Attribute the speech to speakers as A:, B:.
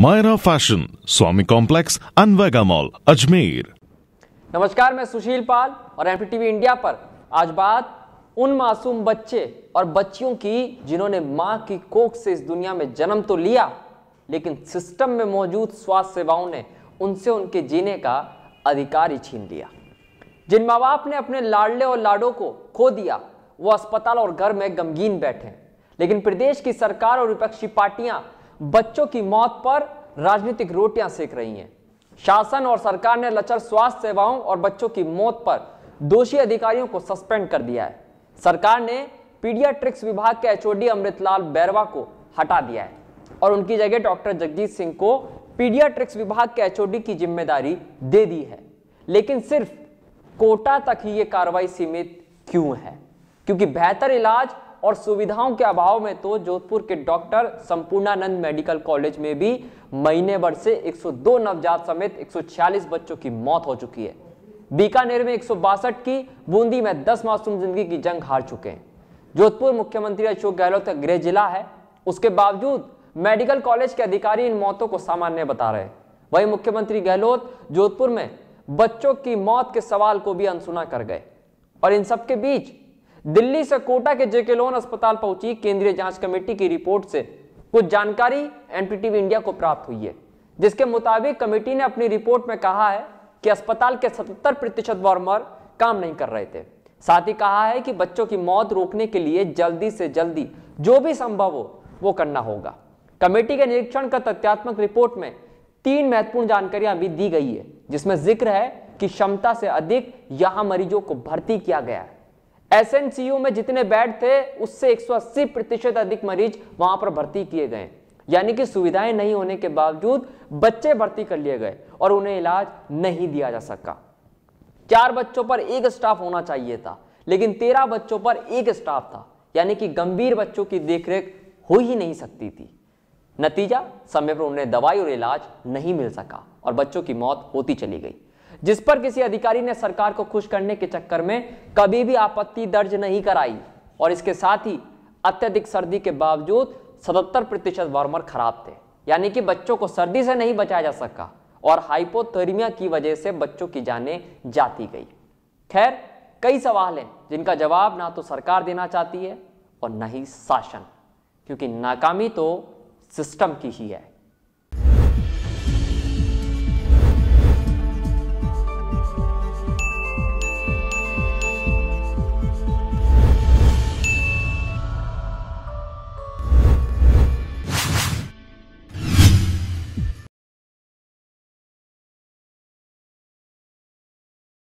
A: Myra fashion Swami complex अनवेगा mall Ajmer नमस्कार मैं सुशील पाल और एमपी टीवी इंडिया पर आज बात उन मासूम बच्चे और बच्चियों की जिन्होंने मां की कोख से इस दुनिया में जन्म तो लिया लेकिन सिस्टम में मौजूद स्वास्थ्य सेवाओं ने उनसे उनके जीने का अधिकार ही छीन लिया जिन माँ बाप ने अपने लाडले और लाडो को खो दिया वो अस्पताल और घर में गमगीन बैठे लेकिन प्रदेश की सरकार और विपक्षी पार्टियां बच्चों की मौत पर राजनीतिक रोटियां सेक रही हैं शासन और सरकार ने लचर स्वास्थ्य सेवाओं और बच्चों की मौत पर दोषी अधिकारियों को सस्पेंड कर दिया है सरकार ने पीडियाट्रिक्स विभाग के एचओडी अमृतलाल बैरवा को हटा दिया है और उनकी जगह डॉक्टर जगजीत सिंह को पीडियाट्रिक्स विभाग के एचओडी की जिम्मेदारी दे दी है लेकिन सिर्फ कोटा तक ही ये कार्रवाई सीमित क्यों है क्योंकि बेहतर इलाज और सुविधाओं के अभाव में तो जोधपुर के डॉक्टर संपूर्णानंद मेडिकल कॉलेज में भी महीने भर से 102 नवजात समेत 146 बच्चों की मौत हो चुकी है बीकानेर में एक की बूंदी में 10 मासूम जिंदगी की जंग हार चुके हैं जोधपुर मुख्यमंत्री अशोक गहलोत का गृह जिला है उसके बावजूद मेडिकल कॉलेज के अधिकारी इन मौतों को सामान्य बता रहे हैं वही मुख्यमंत्री गहलोत जोधपुर में बच्चों की मौत के सवाल को भी अनसुना कर गए और इन सबके बीच दिल्ली से कोटा के जेके लोन अस्पताल पहुंची केंद्रीय जांच कमेटी की रिपोर्ट से कुछ जानकारी एनपीटीवी इंडिया को प्राप्त हुई है जिसके मुताबिक कमेटी ने अपनी रिपोर्ट में कहा है कि अस्पताल के 70 प्रतिशत वार्मर काम नहीं कर रहे थे साथ ही कहा है कि बच्चों की मौत रोकने के लिए जल्दी से जल्दी जो भी संभव हो वो करना होगा कमेटी के निरीक्षण का तथ्यात्मक रिपोर्ट में तीन महत्वपूर्ण जानकारियां भी दी गई है जिसमें जिक्र है कि क्षमता से अधिक यहां मरीजों को भर्ती किया गया है एस में जितने बेड थे उससे 180 प्रतिशत अधिक मरीज वहां पर भर्ती किए गए यानी कि सुविधाएं नहीं होने के बावजूद बच्चे भर्ती कर लिए गए और उन्हें इलाज नहीं दिया जा सका चार बच्चों पर एक स्टाफ होना चाहिए था लेकिन तेरह बच्चों पर एक स्टाफ था यानी कि गंभीर बच्चों की देखरेख हो ही नहीं सकती थी नतीजा समय पर उन्हें दवाई और इलाज नहीं मिल सका और बच्चों की मौत होती चली गई जिस पर किसी अधिकारी ने सरकार को खुश करने के चक्कर में कभी भी आपत्ति दर्ज नहीं कराई और इसके साथ ही अत्यधिक सर्दी के बावजूद 77 प्रतिशत वार्मर खराब थे यानी कि बच्चों को सर्दी से नहीं बचाया जा सका और हाइपोथर्मिया की वजह से बच्चों की जाने जाती गई खैर कई सवाल हैं जिनका जवाब ना तो सरकार देना चाहती है और ना ही शासन क्योंकि नाकामी तो सिस्टम की ही है